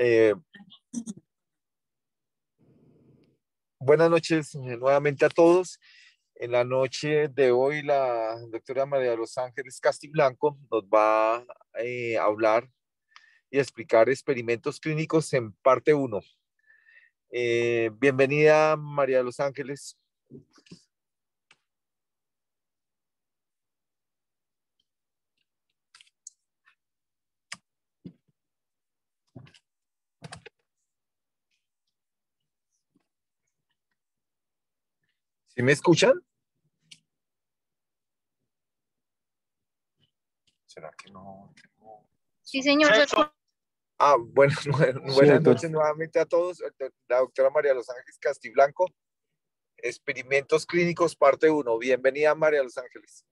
Eh, buenas noches eh, nuevamente a todos. En la noche de hoy, la doctora María de los Ángeles Castiblanco nos va eh, a hablar y explicar experimentos clínicos en parte 1. bienvenida, María de los Ángeles. ¿Sí me escuchan? ¿Será que no? Sí, señor. Ah, bueno, buenas noches nuevamente a todos. La doctora María Los Ángeles Castiblanco, Experimentos Clínicos, parte 1. Bienvenida, María Los Ángeles.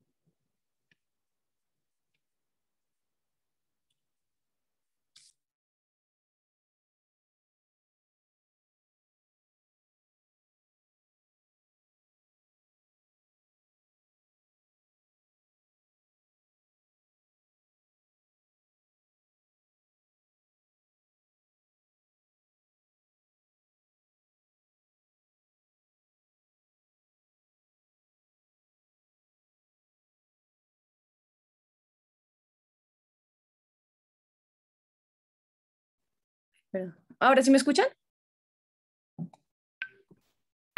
¿Ahora sí me escuchan?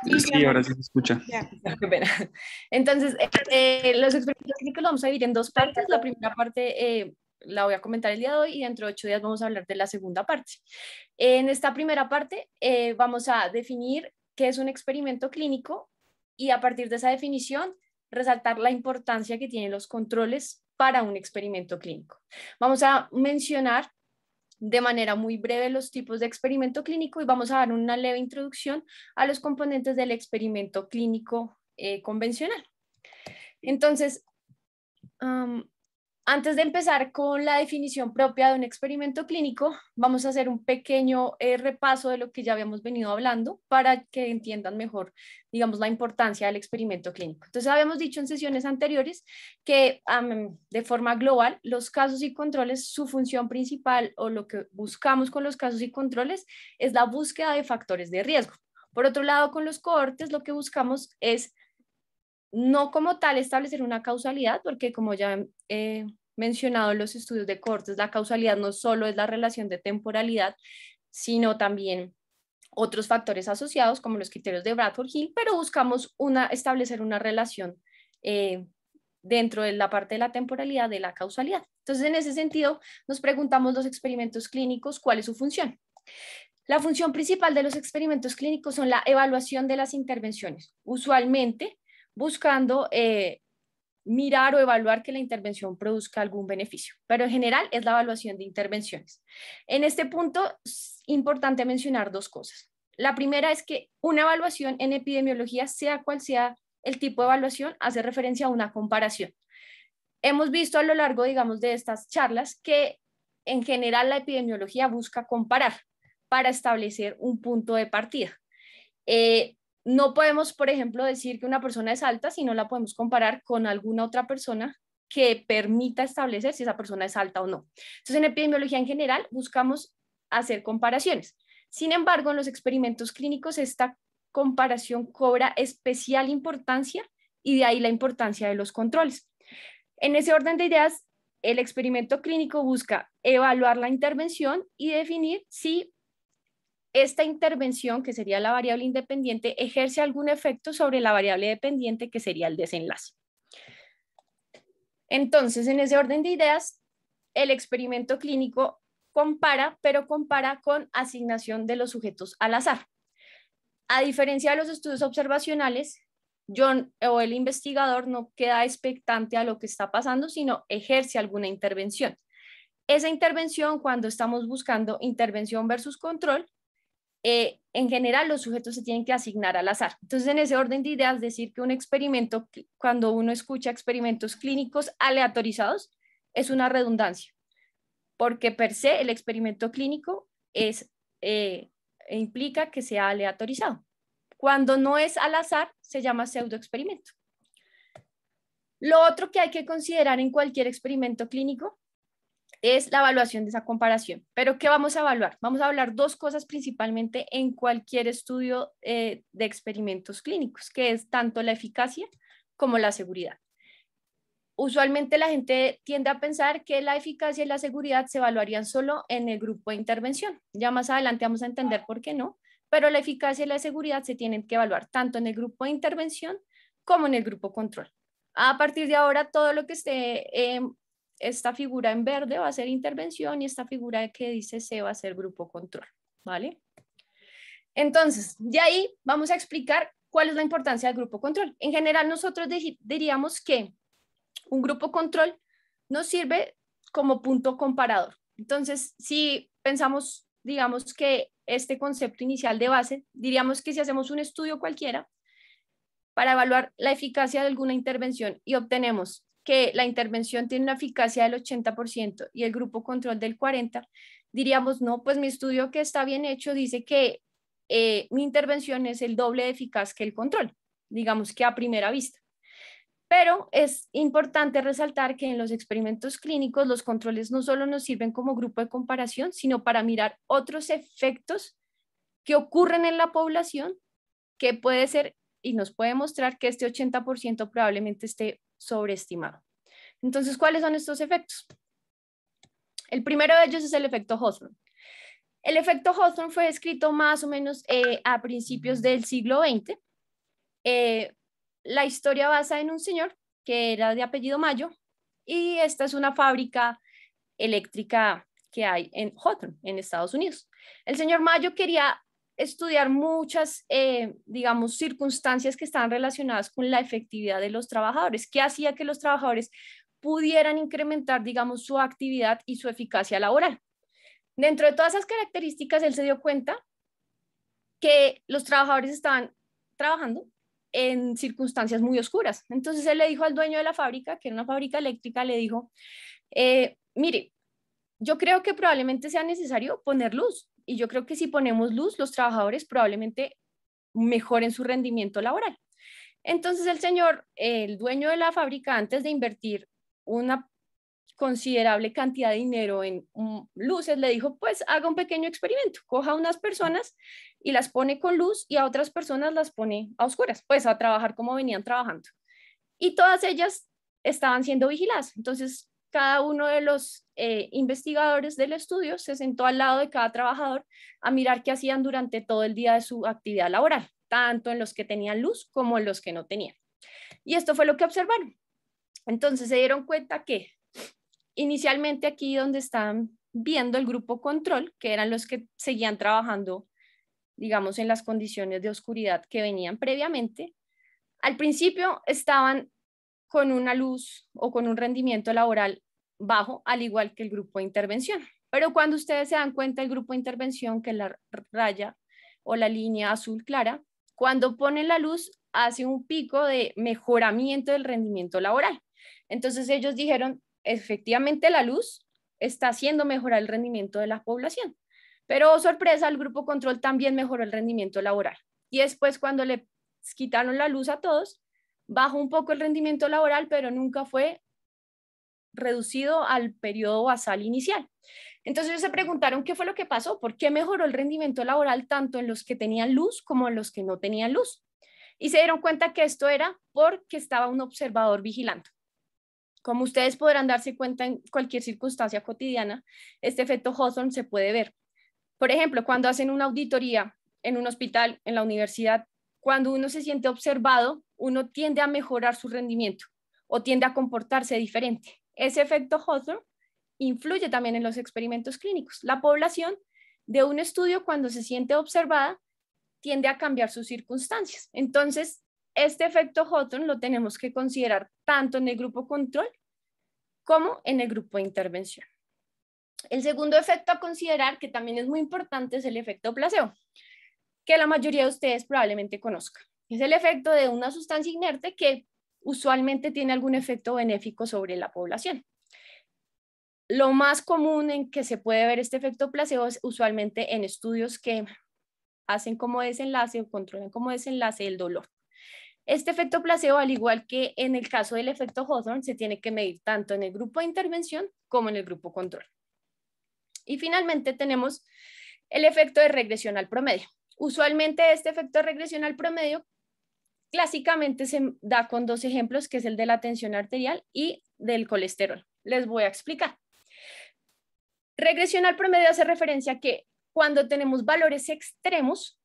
Sí, ahora sí se escucha. Entonces, eh, eh, los experimentos clínicos los vamos a dividir en dos partes. La primera parte eh, la voy a comentar el día de hoy y dentro de ocho días vamos a hablar de la segunda parte. En esta primera parte vamos a definir qué es un experimento clínico y a partir de esa definición resaltar la importancia que tienen los controles para un experimento clínico. Vamos a mencionar de manera muy breve los tipos de experimento clínico y vamos a dar una leve introducción a los componentes del experimento clínico eh, convencional. Entonces, antes de empezar con la definición propia de un experimento clínico, vamos a hacer un pequeño eh, repaso de lo que ya habíamos venido hablando para que entiendan mejor, digamos, la importancia del experimento clínico. Entonces, habíamos dicho en sesiones anteriores que de forma global, los casos y controles, su función principal o lo que buscamos con los casos y controles es la búsqueda de factores de riesgo. Por otro lado, con los cohortes lo que buscamos es no como tal establecer una causalidad, porque como ya he mencionado en los estudios de Cortes, la causalidad no solo es la relación de temporalidad, sino también otros factores asociados como los criterios de Bradford Hill, pero buscamos una, establecer una relación eh, dentro de la parte de la temporalidad de la causalidad. Entonces, en ese sentido, nos preguntamos los experimentos clínicos, ¿cuál es su función? La función principal de los experimentos clínicos son la evaluación de las intervenciones. Usualmente, buscando eh, mirar o evaluar que la intervención produzca algún beneficio, pero en general es la evaluación de intervenciones. En este punto es importante mencionar dos cosas. La primera es que una evaluación en epidemiología, sea cual sea el tipo de evaluación, hace referencia a una comparación. Hemos visto a lo largo, digamos, de estas charlas que en general la epidemiología busca comparar para establecer un punto de partida. Eh, no podemos, por ejemplo, decir que una persona es alta si no la podemos comparar con alguna otra persona que permita establecer si esa persona es alta o no. Entonces, en epidemiología en general buscamos hacer comparaciones. Sin embargo, en los experimentos clínicos esta comparación cobra especial importancia y de ahí la importancia de los controles. En ese orden de ideas, el experimento clínico busca evaluar la intervención y definir si esta intervención, que sería la variable independiente, ejerce algún efecto sobre la variable dependiente, que sería el desenlace. Entonces, en ese orden de ideas, el experimento clínico compara, pero compara con asignación de los sujetos al azar. A diferencia de los estudios observacionales, John o el investigador no queda expectante a lo que está pasando, sino ejerce alguna intervención. Esa intervención, cuando estamos buscando intervención versus control, eh, en general los sujetos se tienen que asignar al azar. Entonces, en ese orden de ideas, decir que un experimento, cuando uno escucha experimentos clínicos aleatorizados, es una redundancia, porque per se el experimento clínico es, eh, e implica que sea aleatorizado. Cuando no es al azar, se llama pseudoexperimento. Lo otro que hay que considerar en cualquier experimento clínico es la evaluación de esa comparación. Pero ¿qué vamos a evaluar? Vamos a hablar dos cosas principalmente en cualquier estudio eh, de experimentos clínicos, que es tanto la eficacia como la seguridad. Usualmente la gente tiende a pensar que la eficacia y la seguridad se evaluarían solo en el grupo de intervención. Ya más adelante vamos a entender por qué no, pero la eficacia y la seguridad se tienen que evaluar tanto en el grupo de intervención como en el grupo control. A partir de ahora, todo lo que esté em, esta figura en verde va a ser intervención y esta figura que dice C va a ser grupo control, ¿vale? Entonces, de ahí vamos a explicar cuál es la importancia del grupo control. En general, nosotros diríamos que un grupo control nos sirve como punto comparador. Entonces, si pensamos, digamos que este concepto inicial de base, diríamos que si hacemos un estudio cualquiera para evaluar la eficacia de alguna intervención y obtenemos que la intervención tiene una eficacia del 80% y el grupo control del 40%, diríamos, no, pues mi estudio que está bien hecho dice que eh, mi intervención es el doble de eficaz que el control, digamos que a primera vista. Pero es importante resaltar que en los experimentos clínicos los controles no solo nos sirven como grupo de comparación, sino para mirar otros efectos que ocurren en la población que puede ser y nos puede mostrar que este 80% probablemente esté sobreestimado. Entonces, ¿cuáles son estos efectos? El primero de ellos es el efecto Hawthorne. El efecto Hawthorne fue escrito más o menos eh, a principios del siglo XX. Eh, la historia basa en un señor que era de apellido Mayo y esta es una fábrica eléctrica que hay en Hawthorne, en Estados Unidos. El señor Mayo quería estudiar muchas, eh, digamos, circunstancias que están relacionadas con la efectividad de los trabajadores. ¿Qué hacía que los trabajadores pudieran incrementar, digamos, su actividad y su eficacia laboral? Dentro de todas esas características, él se dio cuenta que los trabajadores estaban trabajando en circunstancias muy oscuras. Entonces él le dijo al dueño de la fábrica, que era una fábrica eléctrica, le dijo, eh, mire, yo creo que probablemente sea necesario poner luz y yo creo que si ponemos luz, los trabajadores probablemente mejoren su rendimiento laboral. Entonces el señor, el dueño de la fábrica, antes de invertir una considerable cantidad de dinero en mm, luces, le dijo, pues haga un pequeño experimento, coja unas personas y las pone con luz y a otras personas las pone a oscuras, pues a trabajar como venían trabajando. Y todas ellas estaban siendo vigiladas. Entonces cada uno de los eh, investigadores del estudio se sentó al lado de cada trabajador a mirar qué hacían durante todo el día de su actividad laboral, tanto en los que tenían luz como en los que no tenían. Y esto fue lo que observaron. Entonces se dieron cuenta que inicialmente aquí donde están viendo el grupo control, que eran los que seguían trabajando, digamos, en las condiciones de oscuridad que venían previamente, al principio estaban con una luz o con un rendimiento laboral bajo, al igual que el grupo de intervención. Pero cuando ustedes se dan cuenta, el grupo de intervención, que la raya o la línea azul clara, cuando ponen la luz, hace un pico de mejoramiento del rendimiento laboral. Entonces ellos dijeron, efectivamente la luz está haciendo mejorar el rendimiento de la población. Pero oh, sorpresa, el grupo control también mejoró el rendimiento laboral. Y después cuando le quitaron la luz a todos, bajó un poco el rendimiento laboral, pero nunca fue reducido al periodo basal inicial. Entonces se preguntaron qué fue lo que pasó, por qué mejoró el rendimiento laboral tanto en los que tenían luz como en los que no tenían luz. Y se dieron cuenta que esto era porque estaba un observador vigilando. Como ustedes podrán darse cuenta en cualquier circunstancia cotidiana, este efecto Hawthorne se puede ver. Por ejemplo, cuando hacen una auditoría en un hospital, en la universidad, cuando uno se siente observado, uno tiende a mejorar su rendimiento o tiende a comportarse diferente. Ese efecto Hawthorne influye también en los experimentos clínicos. La población de un estudio cuando se siente observada tiende a cambiar sus circunstancias. Entonces, este efecto Hawthorne lo tenemos que considerar tanto en el grupo control como en el grupo de intervención. El segundo efecto a considerar, que también es muy importante, es el efecto placebo que la mayoría de ustedes probablemente conozcan. Es el efecto de una sustancia inerte que usualmente tiene algún efecto benéfico sobre la población. Lo más común en que se puede ver este efecto placebo es usualmente en estudios que hacen como desenlace o controlan como desenlace el dolor. Este efecto placebo, al igual que en el caso del efecto Hawthorne, se tiene que medir tanto en el grupo de intervención como en el grupo control. Y finalmente tenemos el efecto de regresión al promedio. Usualmente este efecto regresional promedio clásicamente se da con dos ejemplos, que es el de la tensión arterial y del colesterol. Les voy a explicar. Regresión al promedio hace referencia a que cuando tenemos valores extremos,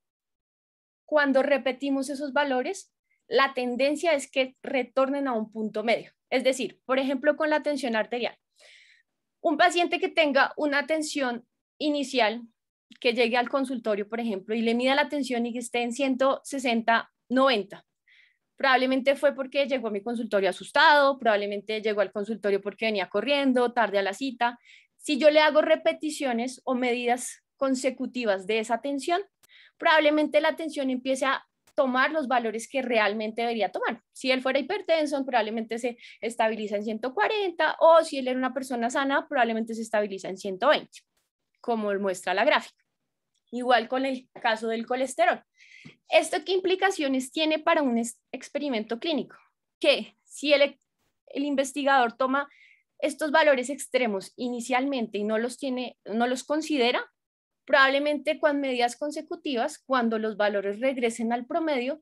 cuando repetimos esos valores, la tendencia es que retornen a un punto medio. Es decir, por ejemplo, con la tensión arterial. Un paciente que tenga una tensión inicial que llegue al consultorio, por ejemplo, y le mida la tensión y que esté en 160, 90. Probablemente fue porque llegó a mi consultorio asustado, probablemente llegó al consultorio porque venía corriendo, tarde a la cita. Si yo le hago repeticiones o medidas consecutivas de esa tensión, probablemente la tensión empiece a tomar los valores que realmente debería tomar. Si él fuera hipertenso, probablemente se estabiliza en 140 o si él era una persona sana, probablemente se estabiliza en 120, como muestra la gráfica igual con el caso del colesterol. ¿Esto qué implicaciones tiene para un experimento clínico? Que si el, investigador toma estos valores extremos inicialmente y no los, tiene, no los considera, probablemente con medidas consecutivas, cuando los valores regresen al promedio,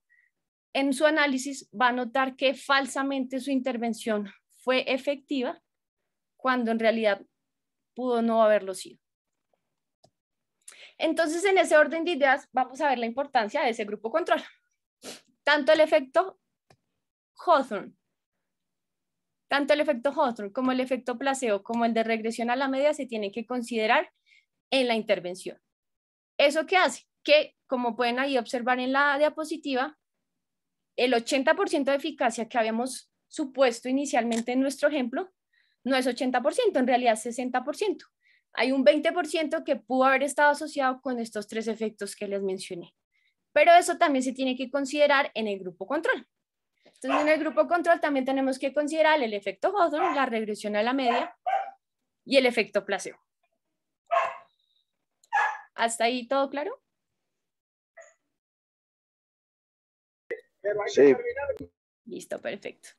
en su análisis va a notar que falsamente su intervención fue efectiva cuando en realidad pudo no haberlo sido. Entonces, en ese orden de ideas, vamos a ver la importancia de ese grupo control. Tanto el efecto Hawthorne, tanto el efecto Hawthorne como el efecto placebo, como el de regresión a la media, se tienen que considerar en la intervención. ¿Eso qué hace? Que, como pueden ahí observar en la diapositiva, el 80% de eficacia que habíamos supuesto inicialmente en nuestro ejemplo no es 80%, en realidad es 60% hay un 20% que pudo haber estado asociado con estos tres efectos que les mencioné. Pero eso también se tiene que considerar en el grupo control. Entonces, en el grupo control también tenemos que considerar el efecto Hawthorne, la regresión a la media y el efecto placebo. ¿Hasta ahí todo claro? Sí. Listo, perfecto.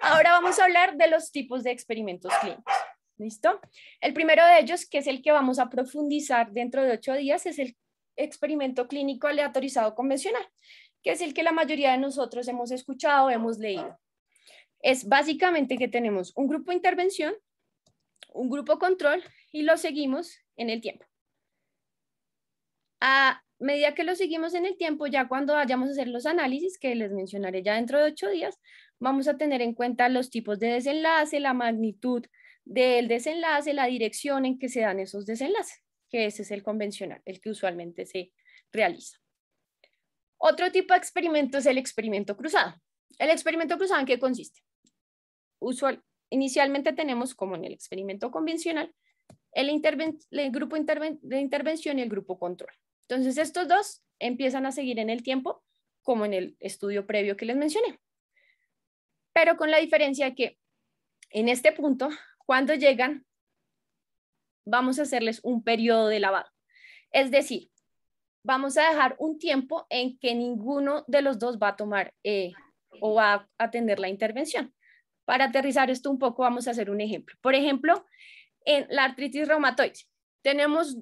Ahora vamos a hablar de los tipos de experimentos clínicos. ¿Listo? El primero de ellos, que es el que vamos a profundizar dentro de ocho días, es el experimento clínico aleatorizado convencional, que es el que la mayoría de nosotros hemos escuchado, hemos leído. Es básicamente que tenemos un grupo de intervención, un grupo control y lo seguimos en el tiempo. A medida que lo seguimos en el tiempo, ya cuando vayamos a hacer los análisis, que les mencionaré ya dentro de ocho días, vamos a tener en cuenta los tipos de desenlace, la magnitud del desenlace, la dirección en que se dan esos desenlaces, que ese es el convencional, el que usualmente se realiza. Otro tipo de experimento es el experimento cruzado. El experimento cruzado, ¿en qué consiste? Usual, inicialmente tenemos, como en el experimento convencional, el, grupo de intervención y el grupo control. Entonces, estos dos empiezan a seguir en el tiempo, como en el estudio previo que les mencioné. Pero con la diferencia que en este punto cuando llegan, vamos a hacerles un periodo de lavado. Es decir, vamos a dejar un tiempo en que ninguno de los dos va a tomar eh, o va a atender la intervención. Para aterrizar esto un poco, vamos a hacer un ejemplo. Por ejemplo, en la artritis reumatoide, tenemos,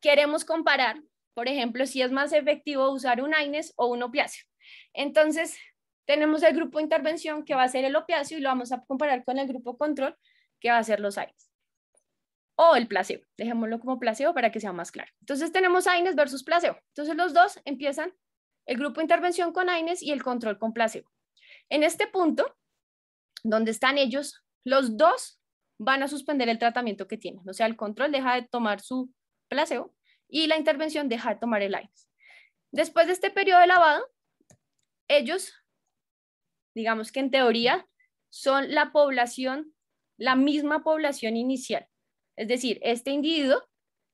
queremos comparar, por ejemplo, si es más efectivo usar un AINES o un opiáceo. Entonces, tenemos el grupo de intervención que va a ser el opiáceo y lo vamos a comparar con el grupo control que va a ser los AINES. O el placebo, dejémoslo como placebo para que sea más claro. Entonces tenemos AINES versus placebo. Entonces los dos empiezan el grupo de intervención con AINES y el control con placebo. En este punto, donde están ellos, los dos van a suspender el tratamiento que tienen. O sea, el control deja de tomar su placebo y la intervención deja de tomar el AINES. Después de este periodo de lavado, ellos, digamos que en teoría, son la población la misma población inicial. Es decir, este individuo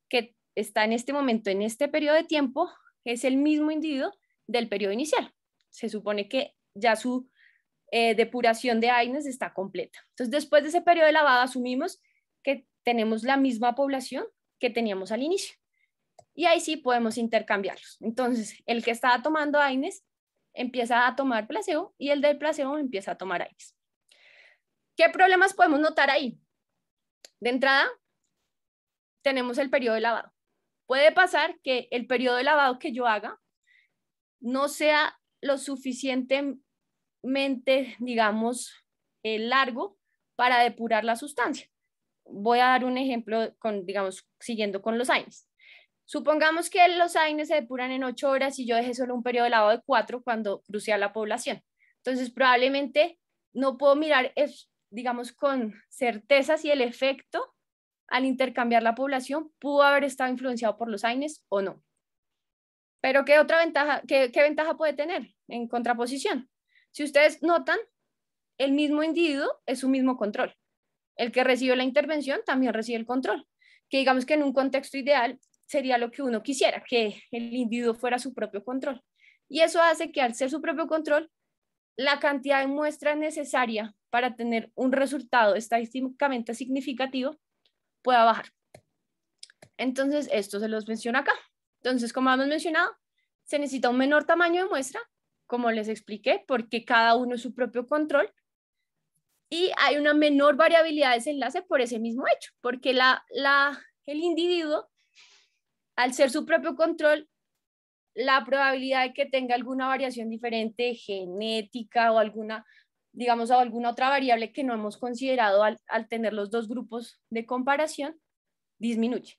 que está en este momento, en este periodo de tiempo, es el mismo individuo del periodo inicial. Se supone que ya su eh, depuración de AINES está completa. Entonces, después de ese periodo de lavado, asumimos que tenemos la misma población que teníamos al inicio. Y ahí sí podemos intercambiarlos. Entonces, el que estaba tomando AINES empieza a tomar placebo y el del placebo empieza a tomar AINES. ¿Qué problemas podemos notar ahí? De entrada, tenemos el periodo de lavado. Puede pasar que el periodo de lavado que yo haga no sea lo suficientemente, digamos, eh, largo para depurar la sustancia. Voy a dar un ejemplo con, digamos, siguiendo con los AINES. Supongamos que los AINES se depuran en 8 horas y yo dejé solo un periodo de lavado de cuatro cuando crucé a la población. Entonces, probablemente no puedo mirar digamos, con certeza si el efecto al intercambiar la población pudo haber estado influenciado por los AINES o no. Pero ¿qué otra ventaja, qué, ventaja puede tener en contraposición? Si ustedes notan, el mismo individuo es su mismo control. El que recibe la intervención también recibe el control, que digamos que en un contexto ideal sería lo que uno quisiera, que el individuo fuera su propio control. Y eso hace que al ser su propio control, la cantidad de muestras necesaria para tener un resultado estadísticamente significativo pueda bajar. Entonces, esto se los menciono acá. Entonces, como hemos mencionado, se necesita un menor tamaño de muestra, como les expliqué, porque cada uno es su propio control. Y hay una menor variabilidad de enlace por ese mismo hecho, porque la, el individuo, al ser su propio control, la probabilidad de que tenga alguna variación diferente genética o alguna digamos, a alguna otra variable que no hemos considerado al, tener los dos grupos de comparación, disminuye.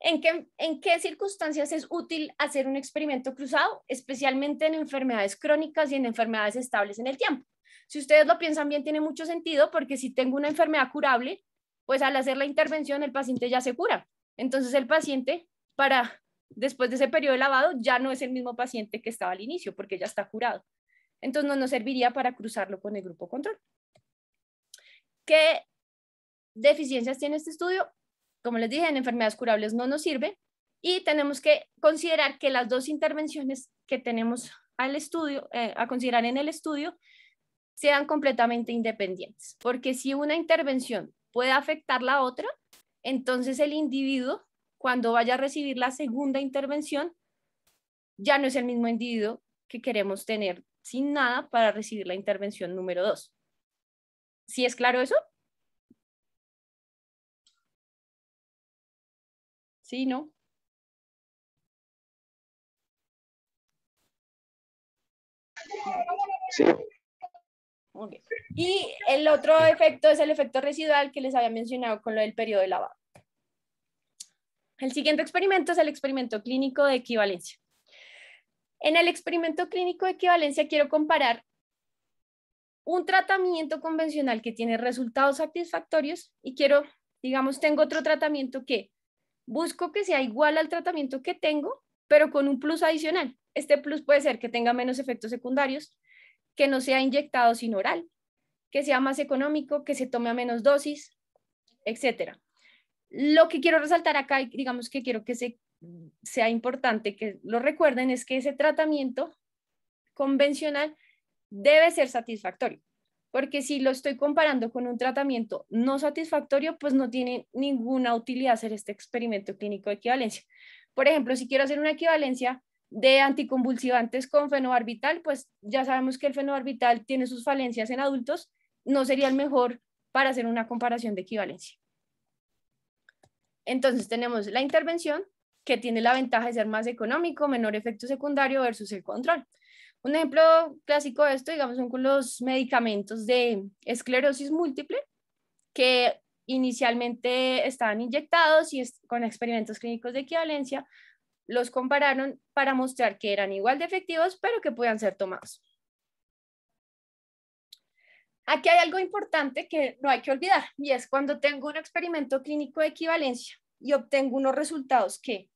¿En qué, ¿En qué circunstancias es útil hacer un experimento cruzado? Especialmente en enfermedades crónicas y en enfermedades estables en el tiempo. Si ustedes lo piensan bien, tiene mucho sentido porque si tengo una enfermedad curable, pues al hacer la intervención el paciente ya se cura. Entonces el paciente para después de ese periodo de lavado ya no es el mismo paciente que estaba al inicio porque ya está curado entonces no nos serviría para cruzarlo con el grupo control. ¿Qué deficiencias tiene este estudio? Como les dije, en enfermedades curables no nos sirve y tenemos que considerar que las dos intervenciones que tenemos al estudio, eh, a considerar en el estudio sean completamente independientes, porque si una intervención puede afectar la otra, entonces el individuo, cuando vaya a recibir la segunda intervención, ya no es el mismo individuo que queremos tener sin nada para recibir la intervención número 2. ¿Sí es claro eso? ¿Sí, no? Sí. Y el otro efecto es el efecto residual que les había mencionado con lo del periodo de lavado. El siguiente experimento es el experimento clínico de equivalencia. En el experimento clínico de equivalencia quiero comparar un tratamiento convencional que tiene resultados satisfactorios y quiero, digamos, tengo otro tratamiento que busco que sea igual al tratamiento que tengo, pero con un plus adicional. Este plus puede ser que tenga menos efectos secundarios, que no sea inyectado sin oral, que sea más económico, que se tome a menos dosis, etcétera. Lo que quiero resaltar acá, digamos que quiero que se sea importante que lo recuerden es que ese tratamiento convencional debe ser satisfactorio, porque si lo estoy comparando con un tratamiento no satisfactorio, pues no tiene ninguna utilidad hacer este experimento clínico de equivalencia. Por ejemplo, si quiero hacer una equivalencia de anticonvulsivantes con fenobarbital, pues ya sabemos que el fenobarbital tiene sus falencias en adultos, no sería el mejor para hacer una comparación de equivalencia. Entonces tenemos la intervención, que tiene la ventaja de ser más económico, menor efecto secundario versus el control. Un ejemplo clásico de esto, digamos, son con los medicamentos de esclerosis múltiple, que inicialmente estaban inyectados y con experimentos clínicos de equivalencia los compararon para mostrar que eran igual de efectivos, pero que podían ser tomados. Aquí hay algo importante que no hay que olvidar, y es cuando tengo un experimento clínico de equivalencia y obtengo unos resultados que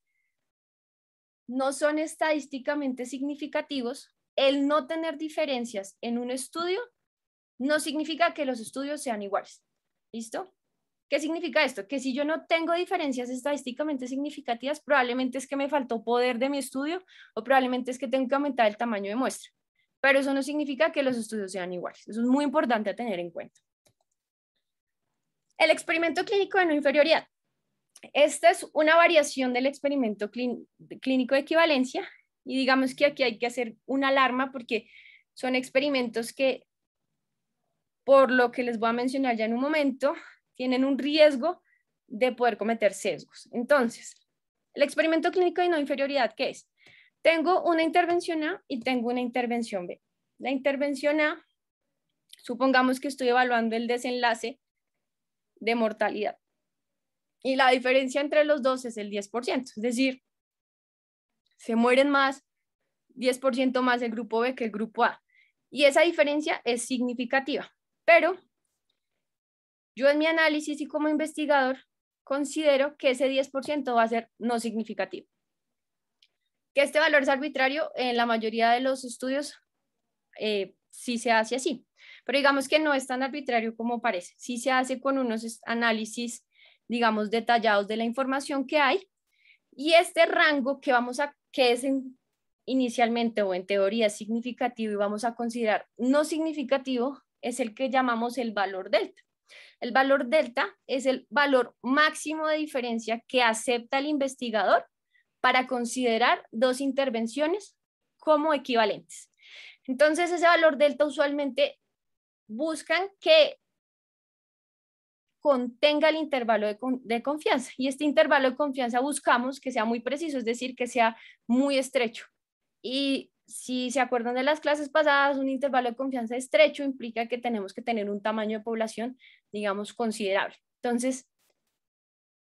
no son estadísticamente significativos, el no tener diferencias en un estudio no significa que los estudios sean iguales. ¿Listo? ¿Qué significa esto? Que si yo no tengo diferencias estadísticamente significativas, probablemente es que me faltó poder de mi estudio o probablemente es que tengo que aumentar el tamaño de muestra. Pero eso no significa que los estudios sean iguales. Eso es muy importante a tener en cuenta. El experimento clínico de no inferioridad. Esta es una variación del experimento clínico de equivalencia y digamos que aquí hay que hacer una alarma porque son experimentos que, por lo que les voy a mencionar ya en un momento, tienen un riesgo de poder cometer sesgos. Entonces, el experimento clínico de no inferioridad, ¿qué es? Tengo una intervención A y tengo una intervención B. La intervención A, supongamos que estoy evaluando el desenlace de mortalidad y la diferencia entre los dos es el 10%, es decir, se mueren más, 10% más el grupo B que el grupo A. Y esa diferencia es significativa, pero yo en mi análisis y como investigador considero que ese 10% va a ser no significativo. Que este valor es arbitrario, en la mayoría de los estudios eh, sí se hace así, pero digamos que no es tan arbitrario como parece, sí se hace con unos análisis digamos, detallados de la información que hay. Y este rango que vamos a, que es inicialmente o en teoría significativo y vamos a considerar no significativo, es el que llamamos el valor delta. El valor delta es el valor máximo de diferencia que acepta el investigador para considerar dos intervenciones como equivalentes. Entonces, ese valor delta usualmente buscan que contenga el intervalo de, confianza. Y este intervalo de confianza buscamos que sea muy preciso, es decir, que sea muy estrecho. Y si se acuerdan de las clases pasadas, un intervalo de confianza estrecho implica que tenemos que tener un tamaño de población, digamos, considerable. Entonces,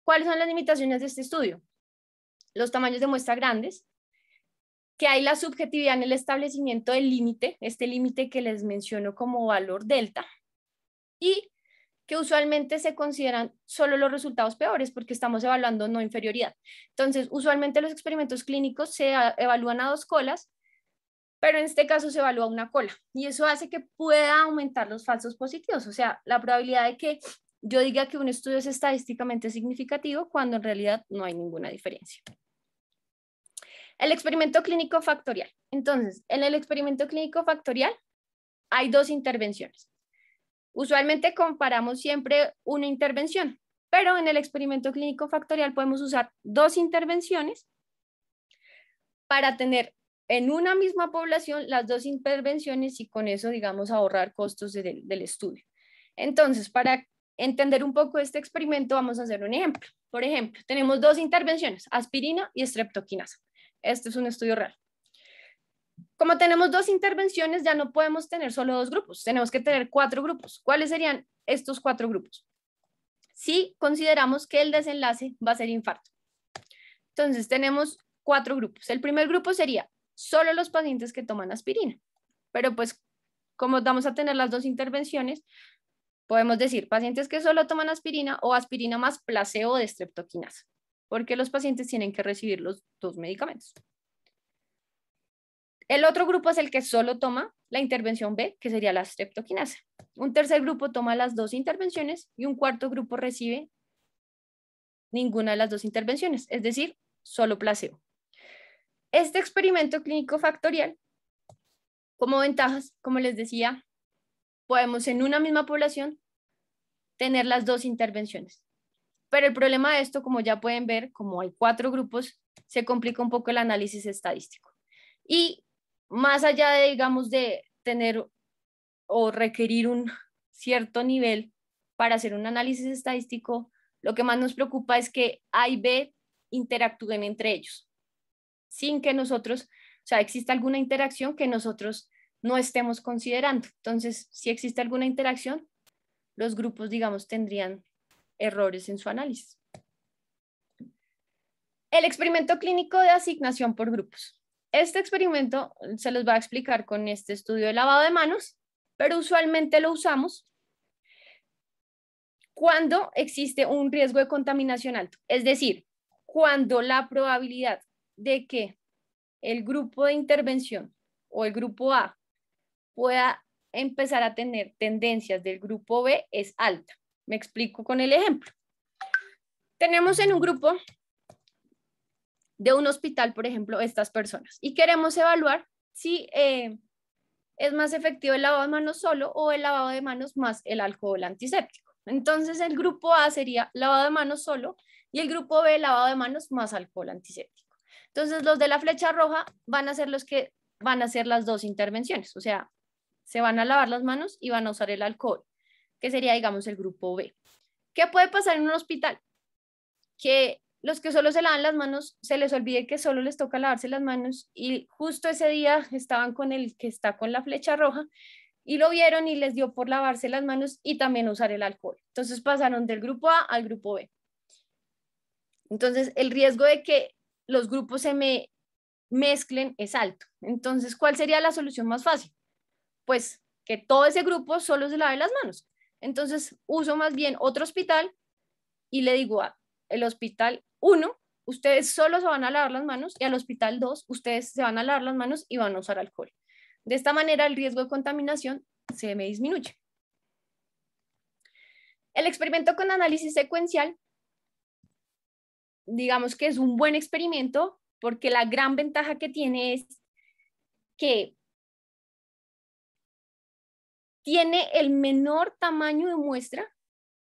¿cuáles son las limitaciones de este estudio? Los tamaños de muestra grandes, que hay la subjetividad en el establecimiento del límite, este límite que les menciono como valor delta, y que usualmente se consideran solo los resultados peores porque estamos evaluando no inferioridad. Entonces, usualmente los experimentos clínicos se evalúan a dos colas, pero en este caso se evalúa una cola y eso hace que pueda aumentar los falsos positivos, o sea, la probabilidad de que yo diga que un estudio es estadísticamente significativo cuando en realidad no hay ninguna diferencia. El experimento clínico factorial. Entonces, en el experimento clínico factorial hay dos intervenciones. Usualmente comparamos siempre una intervención, pero en el experimento clínico factorial podemos usar dos intervenciones para tener en una misma población las dos intervenciones y con eso, digamos, ahorrar costos del estudio. Entonces, para entender un poco este experimento, vamos a hacer un ejemplo. Por ejemplo, tenemos dos intervenciones, aspirina y estreptoquinasa. Este es un estudio real como tenemos dos intervenciones, ya no podemos tener solo dos grupos, tenemos que tener cuatro grupos. ¿Cuáles serían estos cuatro grupos? Si consideramos que el desenlace va a ser infarto. Entonces tenemos cuatro grupos. El primer grupo sería solo los pacientes que toman aspirina, pero pues como vamos a tener las dos intervenciones, podemos decir pacientes que solo toman aspirina o aspirina más placebo de streptoquinasa, porque los pacientes tienen que recibir los dos medicamentos. El otro grupo es el que solo toma la intervención B, que sería la streptokinasa. Un tercer grupo toma las dos intervenciones y un cuarto grupo recibe ninguna de las dos intervenciones, es decir, solo placebo. Este experimento clínico factorial, como ventajas, como les decía, podemos en una misma población tener las dos intervenciones. Pero el problema de esto, como ya pueden ver, como hay cuatro grupos, se complica un poco el análisis estadístico. Y más allá de, digamos, de tener o requerir un cierto nivel para hacer un análisis estadístico, lo que más nos preocupa es que A y B interactúen entre ellos, sin que nosotros, o sea, exista alguna interacción que nosotros no estemos considerando. Entonces, si existe alguna interacción, los grupos, digamos, tendrían errores en su análisis. El experimento clínico de asignación por grupos. Este experimento se los va a explicar con este estudio de lavado de manos, pero usualmente lo usamos cuando existe un riesgo de contaminación alto, es decir, cuando la probabilidad de que el grupo de intervención o el grupo A pueda empezar a tener tendencias del grupo B es alta. Me explico con el ejemplo. Tenemos en un grupo de un hospital, por ejemplo, estas personas. Y queremos evaluar si eh, es más efectivo el lavado de manos solo o el lavado de manos más el alcohol antiséptico. Entonces el grupo A sería lavado de manos solo y el grupo B lavado de manos más alcohol antiséptico. Entonces los de la flecha roja van a ser los que van a hacer las dos intervenciones, o sea, se van a lavar las manos y van a usar el alcohol, que sería, digamos, el grupo B. ¿Qué puede pasar en un hospital? Que los que solo se lavan las manos, se les olvide que solo les toca lavarse las manos y justo ese día estaban con el que está con la flecha roja y lo vieron y les dio por lavarse las manos y también usar el alcohol. Entonces pasaron del grupo A al grupo B. Entonces el riesgo de que los grupos se mezclen es alto. Entonces, ¿cuál sería la solución más fácil? Pues que todo ese grupo solo se lave las manos. Entonces uso más bien otro hospital y le digo, a, el hospital uno, ustedes solo se van a lavar las manos y al hospital dos, ustedes se van a lavar las manos y van a usar alcohol. De esta manera el riesgo de contaminación se me disminuye. El experimento con análisis secuencial, digamos que es un buen experimento porque la gran ventaja que tiene es que tiene el menor tamaño de muestra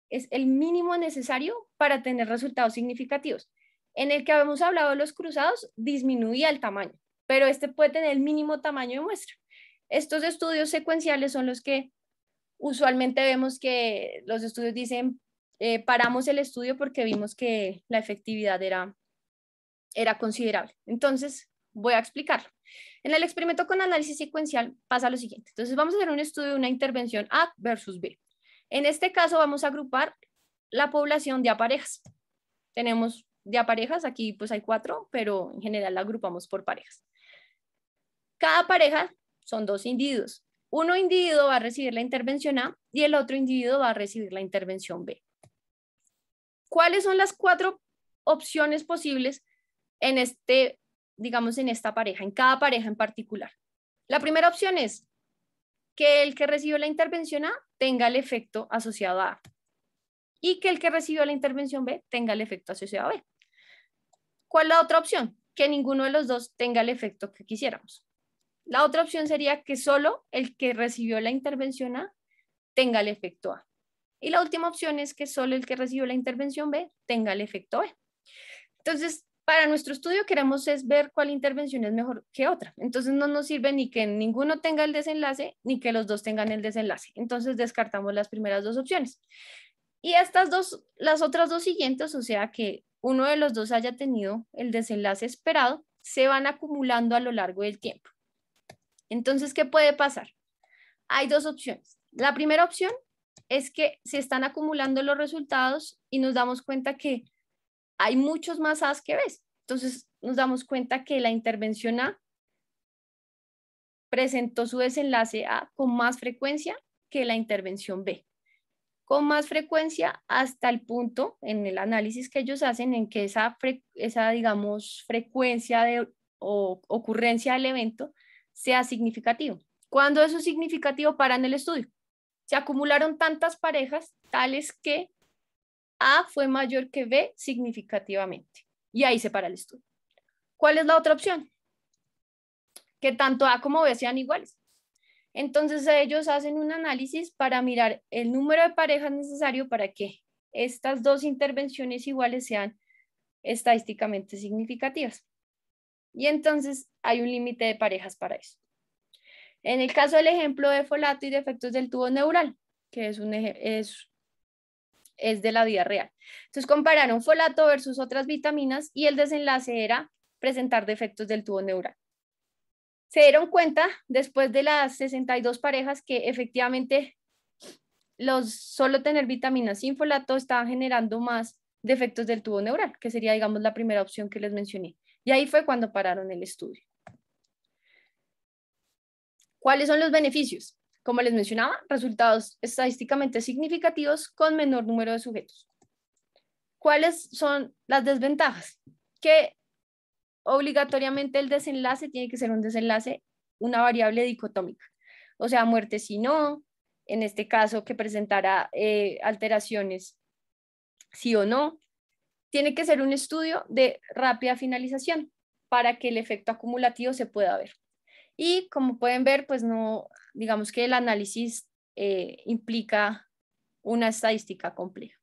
es el mínimo necesario para tener resultados significativos. En el que habíamos hablado de los cruzados, disminuía el tamaño, pero este puede tener el mínimo tamaño de muestra. Estos estudios secuenciales son los que usualmente vemos que los estudios dicen, eh, paramos el estudio porque vimos que la efectividad era, era considerable. Entonces, voy a explicarlo. En el experimento con análisis secuencial pasa lo siguiente. Entonces, vamos a hacer un estudio una intervención A versus B. En este caso vamos a agrupar la población de aparejas. Tenemos de aparejas, aquí pues hay cuatro, pero en general la agrupamos por parejas. Cada pareja son dos individuos. Uno individuo va a recibir la intervención A y el otro individuo va a recibir la intervención B. ¿Cuáles son las cuatro opciones posibles en este, digamos, en esta pareja, en cada pareja en particular? La primera opción es que el que recibió la intervención A tenga el efecto asociado a A y que el que recibió la intervención B tenga el efecto asociado a B. ¿Cuál es la otra opción? Que ninguno de los dos tenga el efecto que quisiéramos. La otra opción sería que solo el que recibió la intervención A tenga el efecto A. Y la última opción es que solo el que recibió la intervención B tenga el efecto B. Entonces, para nuestro estudio queremos es ver cuál intervención es mejor que otra. Entonces no nos sirve ni que ninguno tenga el desenlace ni que los dos tengan el desenlace. Entonces descartamos las primeras dos opciones. Y estas dos, las otras dos siguientes, o sea que uno de los dos haya tenido el desenlace esperado, se van acumulando a lo largo del tiempo. Entonces, ¿qué puede pasar? Hay dos opciones. La primera opción es que se están acumulando los resultados y nos damos cuenta que hay muchos más As que Bs. Entonces nos damos cuenta que la intervención A presentó su desenlace A con más frecuencia que la intervención B. Con más frecuencia hasta el punto en el análisis que ellos hacen en que esa, esa digamos, frecuencia de, o ocurrencia del evento sea significativo. Cuando eso es significativo, Para en el estudio. Se acumularon tantas parejas tales que a fue mayor que B significativamente. Y ahí se para el estudio. ¿Cuál es la otra opción? Que tanto A como B sean iguales. Entonces ellos hacen un análisis para mirar el número de parejas necesario para que estas dos intervenciones iguales sean estadísticamente significativas. Y entonces hay un límite de parejas para eso. En el caso del ejemplo de folato y defectos del tubo neural, que es, un, es es de la vida real. Entonces compararon folato versus otras vitaminas y el desenlace era presentar defectos del tubo neural. Se dieron cuenta después de las 62 parejas que efectivamente los solo tener vitaminas sin folato estaba generando más defectos del tubo neural, que sería, digamos, la primera opción que les mencioné. Y ahí fue cuando pararon el estudio. ¿Cuáles son los beneficios? como les mencionaba, resultados estadísticamente significativos con menor número de sujetos. ¿Cuáles son las desventajas? Que obligatoriamente el desenlace tiene que ser un desenlace, una variable dicotómica, o sea, muerte si no, en este caso que presentará eh, alteraciones sí o no. Tiene que ser un estudio de rápida finalización para que el efecto acumulativo se pueda ver. Y como pueden ver, pues no, digamos que el análisis eh, implica una estadística compleja.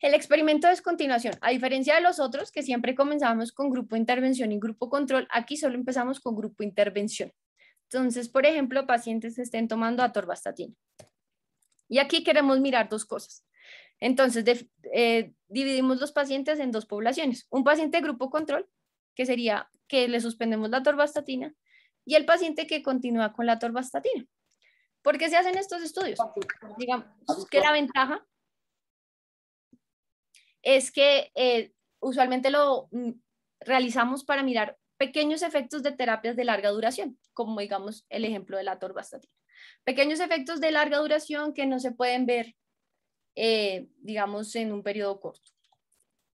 El experimento es continuación a diferencia de los otros que siempre comenzamos con grupo intervención y grupo control, aquí solo empezamos con grupo intervención. Entonces, por ejemplo, pacientes estén tomando atorvastatina. Y aquí queremos mirar dos cosas. Entonces, eh, dividimos los pacientes en dos poblaciones, un paciente de grupo control que sería que le suspendemos la torvastatina, y el paciente que continúa con la torvastatina. ¿Por qué se hacen estos estudios? Digamos que la ventaja es que eh, usualmente lo mm, realizamos para mirar pequeños efectos de terapias de larga duración, como digamos el ejemplo de la torvastatina. Pequeños efectos de larga duración que no se pueden ver, eh, digamos, en un periodo corto.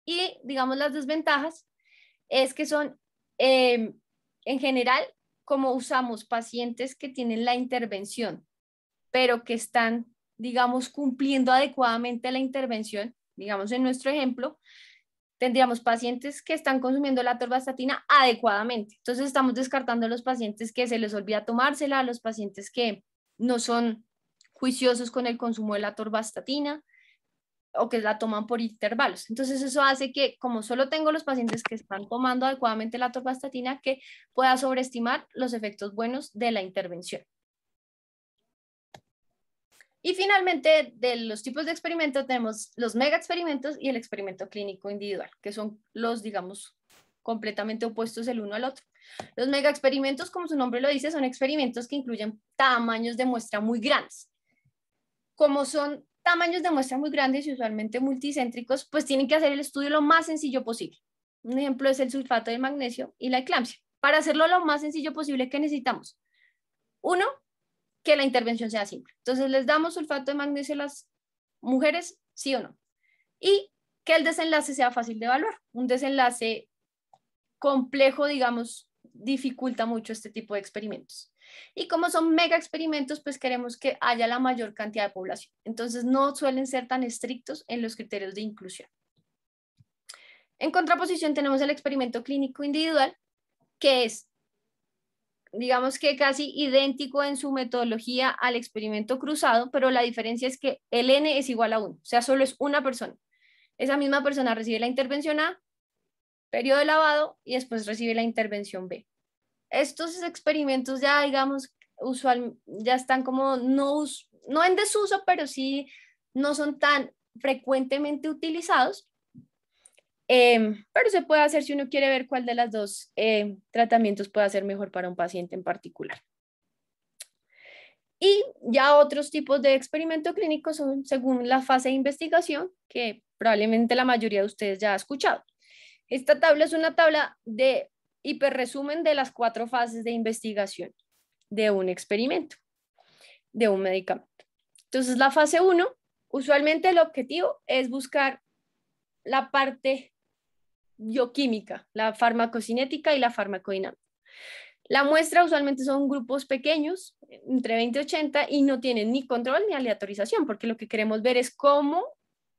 Y digamos las desventajas es que son, eh, en general, como usamos pacientes que tienen la intervención, pero que están, digamos, cumpliendo adecuadamente la intervención, digamos en nuestro ejemplo, tendríamos pacientes que están consumiendo la torvastatina adecuadamente. Entonces estamos descartando los pacientes que se les olvida tomársela, a los pacientes que no son juiciosos con el consumo de la torvastatina, o que la toman por intervalos. Entonces eso hace que, como solo tengo los pacientes que están tomando adecuadamente la torvastatina, que pueda sobreestimar los efectos buenos de la intervención. Y finalmente, de los tipos de experimentos tenemos los mega experimentos y el experimento clínico individual, que son los, digamos, completamente opuestos el uno al otro. Los mega experimentos, como su nombre lo dice, son experimentos que incluyen tamaños de muestra muy grandes. Como son tamaños de muestra muy grandes y usualmente multicéntricos, pues tienen que hacer el estudio lo más sencillo posible. Un ejemplo es el sulfato de magnesio y la eclampsia. Para hacerlo lo más sencillo posible, ¿qué necesitamos? Uno, que la intervención sea simple. Entonces, ¿les damos sulfato de magnesio a las mujeres? Sí o no. Y que el desenlace sea fácil de evaluar. Un desenlace complejo, digamos, dificulta mucho este tipo de experimentos. Y como son mega experimentos, pues queremos que haya la mayor cantidad de población. Entonces no suelen ser tan estrictos en los criterios de inclusión. En contraposición tenemos el experimento clínico individual, que es, digamos que casi idéntico en su metodología al experimento cruzado, pero la diferencia es que el N es igual a 1, o sea, solo es una persona. Esa misma persona recibe la intervención A, periodo de lavado y después recibe la intervención B estos experimentos ya, digamos, usual, ya están como no, no en desuso, pero sí no son tan frecuentemente utilizados. Em, pero se puede hacer si uno quiere ver cuál de las dos em, tratamientos puede ser mejor para un paciente en particular. Y ya otros tipos de experimentos clínicos son según la fase de investigación, que probablemente la mayoría de ustedes ya ha escuchado. Esta tabla es una tabla de resumen de las cuatro fases de investigación de un experimento, de un medicamento. Entonces, la fase 1, usualmente el objetivo es buscar la parte bioquímica, la farmacocinética y la farmacodinámica. La muestra usualmente son grupos pequeños, entre 20 y 80, y no tienen ni control ni aleatorización, porque lo que queremos ver es cómo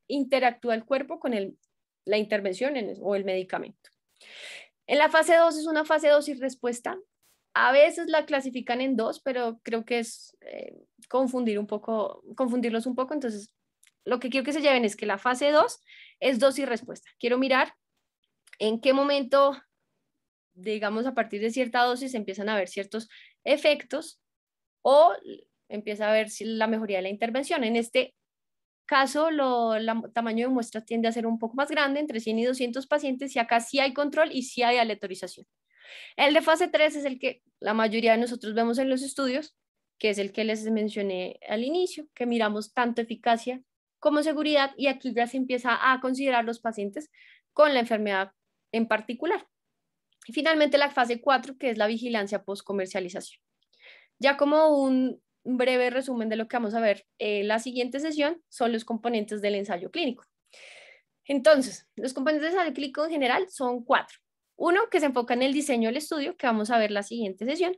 interactúa el cuerpo con el, la intervención o el medicamento. En la fase 2 es una fase y respuesta. A veces la clasifican en dos, pero creo que es eh, confundir un poco, confundirlos un poco. Entonces, lo que quiero que se lleven es que la fase 2 es y respuesta. Quiero mirar en qué momento, digamos, a partir de cierta dosis empiezan a haber ciertos efectos o empieza a ver si la mejoría de la intervención. En este caso, el tamaño de muestra tiende a ser un poco más grande, entre 100 y 200 pacientes, y acá sí hay control y sí hay aleatorización. El de fase 3 es el que la mayoría de nosotros vemos en los estudios, que es el que les mencioné al inicio, que miramos tanto eficacia como seguridad, y aquí ya se empieza a considerar los pacientes con la enfermedad en particular. Y finalmente la fase 4, que es la vigilancia post-comercialización. Ya como un breve resumen de lo que vamos a ver en eh, la siguiente sesión son los componentes del ensayo clínico. Entonces, los componentes del ensayo clínico en general son cuatro. Uno que se enfoca en el diseño del estudio, que vamos a ver la siguiente sesión,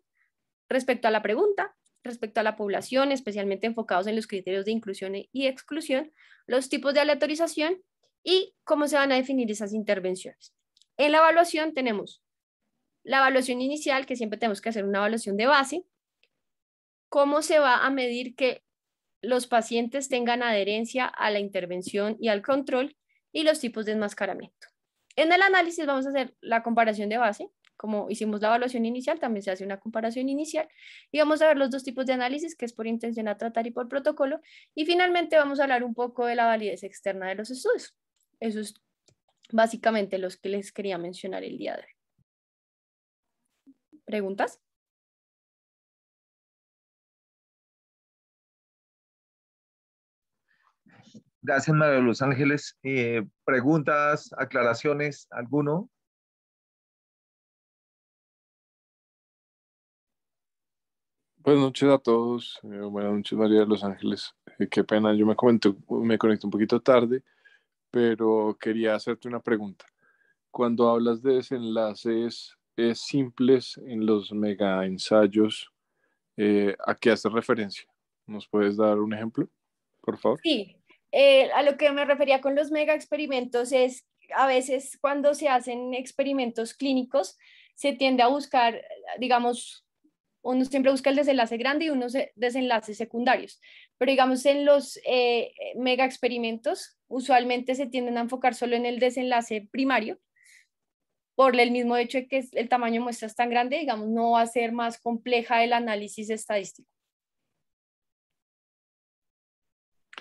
respecto a la pregunta, respecto a la población, especialmente enfocados en los criterios de inclusión e-, y exclusión, los tipos de aleatorización y cómo se van a definir esas intervenciones. En la evaluación tenemos la evaluación inicial, que siempre tenemos que hacer una evaluación de base, ¿Cómo se va a medir que los pacientes tengan adherencia a la intervención y al control y los tipos de enmascaramiento? En el análisis vamos a hacer la comparación de base, como hicimos la evaluación inicial, también se hace una comparación inicial y vamos a ver los dos tipos de análisis, que es por intención a tratar y por protocolo. Y finalmente vamos a hablar un poco de la validez externa de los estudios. Eso es básicamente los que les quería mencionar el día de hoy. ¿Preguntas? Gracias, María de los Ángeles. Eh, ¿Preguntas, aclaraciones, alguno? Buenas noches a todos. Eh, buenas noches, María de los Ángeles. Eh, qué pena, yo me, comento, me conecté un poquito tarde, pero quería hacerte una pregunta. Cuando hablas de desenlaces simples en los mega ensayos, ¿a qué haces referencia? ¿Nos puedes dar un ejemplo, por favor? Sí, eh, a lo que me refería con los mega experimentos es a veces cuando se hacen experimentos clínicos se tiende a buscar, digamos, uno siempre busca el desenlace grande y unos desenlaces secundarios. Pero digamos, en los eh, mega experimentos, usualmente se tienden a enfocar solo en el desenlace primario, por el mismo hecho de que el tamaño de muestra es tan grande, digamos, no va a ser más compleja el análisis estadístico.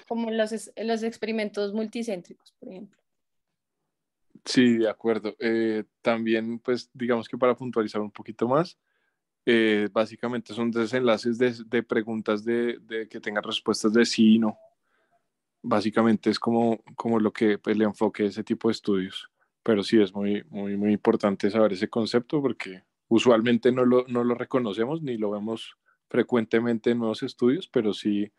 como los, los experimentos multicéntricos, por ejemplo. Sí, de acuerdo. Eh, también, pues, digamos que para puntualizar un poquito más, eh, básicamente son desenlaces de, preguntas de, de, que tengan respuestas de sí y no. Básicamente es como, como lo que pues, le enfoque ese tipo de estudios. Pero sí es muy, muy, muy importante saber ese concepto porque usualmente no lo reconocemos ni lo vemos frecuentemente en nuevos estudios, pero sí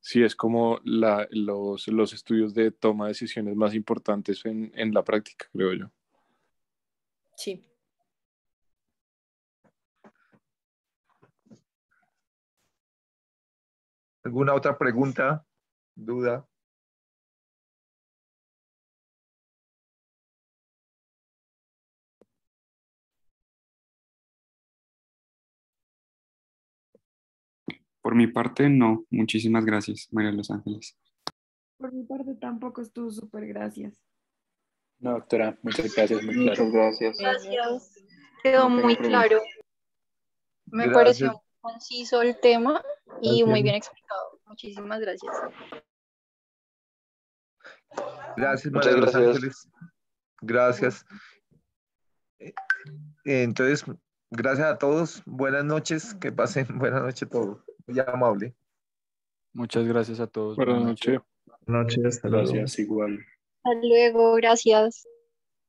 sí es como los, estudios de toma de decisiones más importantes en, en la práctica, creo yo. Sí. ¿Alguna otra pregunta, duda? Por mi parte, no. Muchísimas gracias, María los Ángeles. Por mi parte, tampoco estuvo súper gracias. No, doctora, muchas gracias. muchas gracias. Gracias. Quedó muy claro. Me pareció conciso el tema y muy bien explicado. Muchísimas gracias. Gracias, María los Ángeles. Gracias. Eh, entonces, gracias a todos. Buenas noches. Que pasen buenas noches a todos muy amable. Muchas gracias a todos. Buenas, noches. Buenas noches, hasta luego. Gracias, igual. Hasta luego, gracias.